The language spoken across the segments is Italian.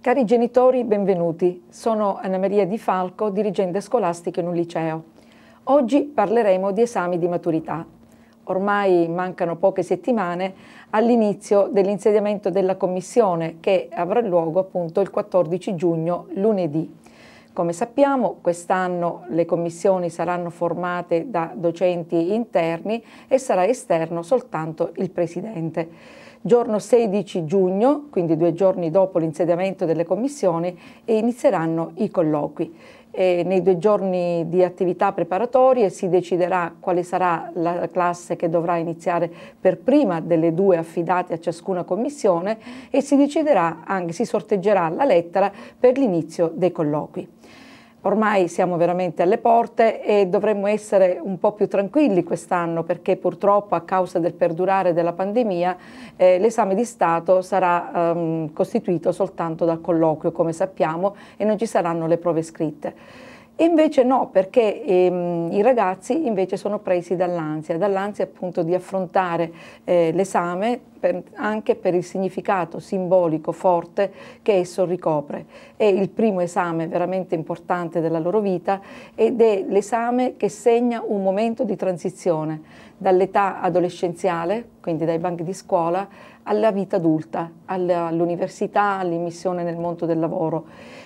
Cari genitori, benvenuti. Sono Anna Maria Di Falco, dirigente scolastica in un liceo. Oggi parleremo di esami di maturità. Ormai mancano poche settimane all'inizio dell'insediamento della commissione che avrà luogo appunto il 14 giugno, lunedì. Come sappiamo quest'anno le commissioni saranno formate da docenti interni e sarà esterno soltanto il Presidente. Giorno 16 giugno, quindi due giorni dopo l'insediamento delle commissioni, inizieranno i colloqui eh, nei due giorni di attività preparatorie si deciderà quale sarà la classe che dovrà iniziare per prima delle due affidate a ciascuna commissione e si deciderà anche, si sorteggerà la lettera per l'inizio dei colloqui ormai siamo veramente alle porte e dovremmo essere un po' più tranquilli quest'anno perché purtroppo a causa del perdurare della pandemia eh, l'esame di Stato sarà ehm, costituito soltanto dal colloquio come sappiamo e non ci saranno le prove scritte. E invece no, perché ehm, i ragazzi invece sono presi dall'ansia, dall'ansia appunto di affrontare eh, l'esame per, anche per il significato simbolico forte che esso ricopre. È il primo esame veramente importante della loro vita ed è l'esame che segna un momento di transizione dall'età adolescenziale, quindi dai banchi di scuola, alla vita adulta, all'università, all'immissione nel mondo del lavoro.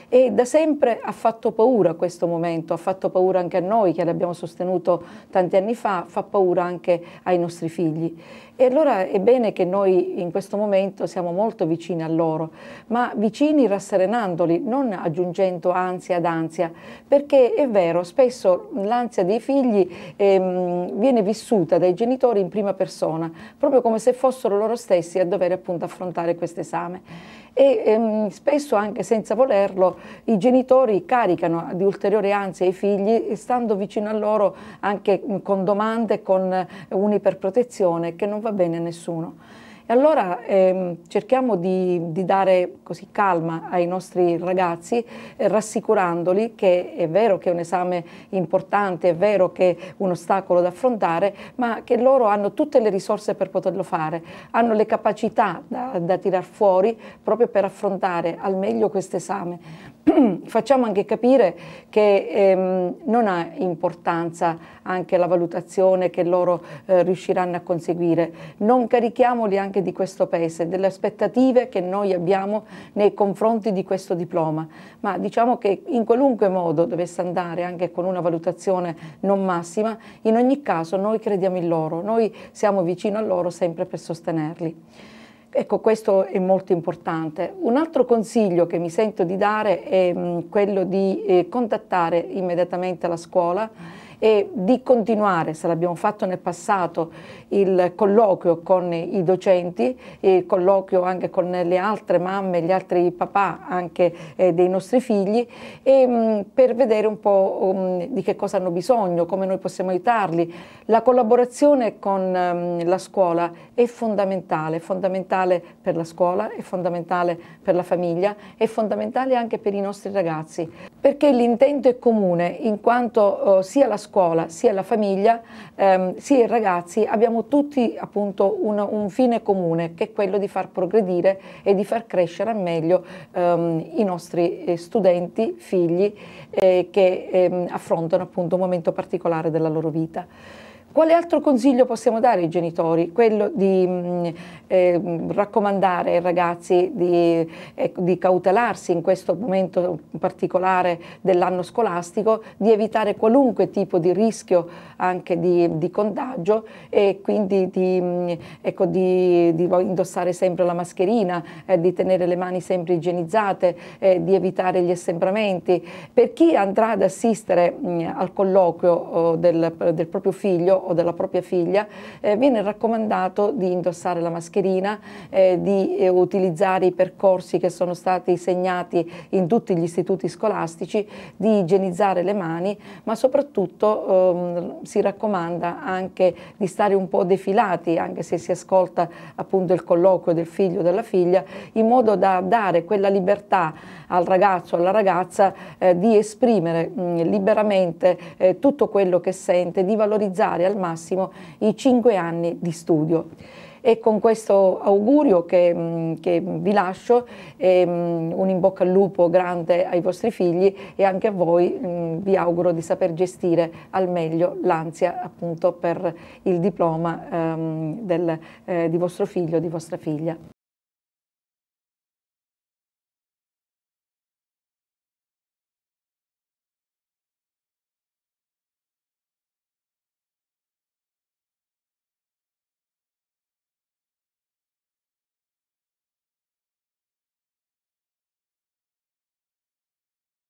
E da sempre ha fatto paura questo momento, ha fatto paura anche a noi che l'abbiamo sostenuto tanti anni fa, fa paura anche ai nostri figli. E allora è bene che noi noi in questo momento siamo molto vicini a loro, ma vicini rasserenandoli, non aggiungendo ansia ad ansia, perché è vero, spesso l'ansia dei figli ehm, viene vissuta dai genitori in prima persona, proprio come se fossero loro stessi a dover appunto affrontare questo esame e ehm, spesso anche senza volerlo i genitori caricano di ulteriore ansia i figli stando vicino a loro anche con domande, con uniperprotezione che non va bene a nessuno allora ehm, cerchiamo di, di, dare così calma ai nostri ragazzi, eh, rassicurandoli che è vero che è un esame importante, è vero che è un ostacolo da affrontare, ma che loro hanno tutte le risorse per poterlo fare, hanno le capacità da, da tirar fuori proprio per affrontare al meglio questo esame. facciamo anche capire che ehm, non ha importanza anche la valutazione che loro eh, riusciranno a conseguire, non carichiamoli anche di questo peso, delle aspettative che noi abbiamo nei confronti di questo diploma, ma diciamo che in qualunque modo dovesse andare anche con una valutazione non massima, in ogni caso noi crediamo in loro, noi siamo vicino a loro sempre per sostenerli. Ecco, questo è molto importante. Un altro consiglio che mi sento di dare è mh, quello di eh, contattare immediatamente la scuola e di continuare, se l'abbiamo fatto nel passato, il colloquio con i docenti, il colloquio anche con le altre mamme, gli altri papà anche eh, dei nostri figli e, mh, mm, per vedere un po' mh, mm, di che cosa hanno bisogno, come noi possiamo aiutarli. La collaborazione con mh, mm, la scuola è fondamentale, è fondamentale per la scuola, è fondamentale per la famiglia, è fondamentale anche per i nostri ragazzi, perché l'intento è comune in quanto eh, sia la scuola scuola, sia la famiglia, ehm, sia i ragazzi, abbiamo tutti appunto un, un, fine comune che è quello di far progredire e di far crescere al meglio ehm, i nostri eh, studenti, figli eh, che ehm, affrontano appunto un momento particolare della loro vita. Quale altro consiglio possiamo dare ai genitori? Quello di mm, eh, raccomandare ai ragazzi di, eh, di, cautelarsi in questo momento particolare dell'anno scolastico, di evitare qualunque tipo di rischio anche di, di contagio e quindi di, mm, ecco, di, indossare sempre la mascherina, eh, di tenere le mani sempre igienizzate, eh, di evitare gli assembramenti. Per chi andrà ad assistere mh, mm, al colloquio oh, del, del proprio figlio, o della propria figlia, eh, viene raccomandato di indossare la mascherina, eh, di eh, utilizzare i percorsi che sono stati segnati in tutti gli istituti scolastici, di igienizzare le mani, ma soprattutto ehm, si raccomanda anche di stare un po' defilati, anche se si ascolta appunto il colloquio del figlio o della figlia, in modo da dare quella libertà al ragazzo o alla ragazza eh, di esprimere mh, mm, liberamente eh, tutto quello che sente, di valorizzare al massimo i cinque anni di studio. E con questo augurio che, mm, che vi lascio, mm, un in bocca al lupo grande ai vostri figli e anche a voi mm, vi auguro di saper gestire al meglio l'ansia appunto per il diploma ehm, del, eh, di vostro figlio o di vostra figlia.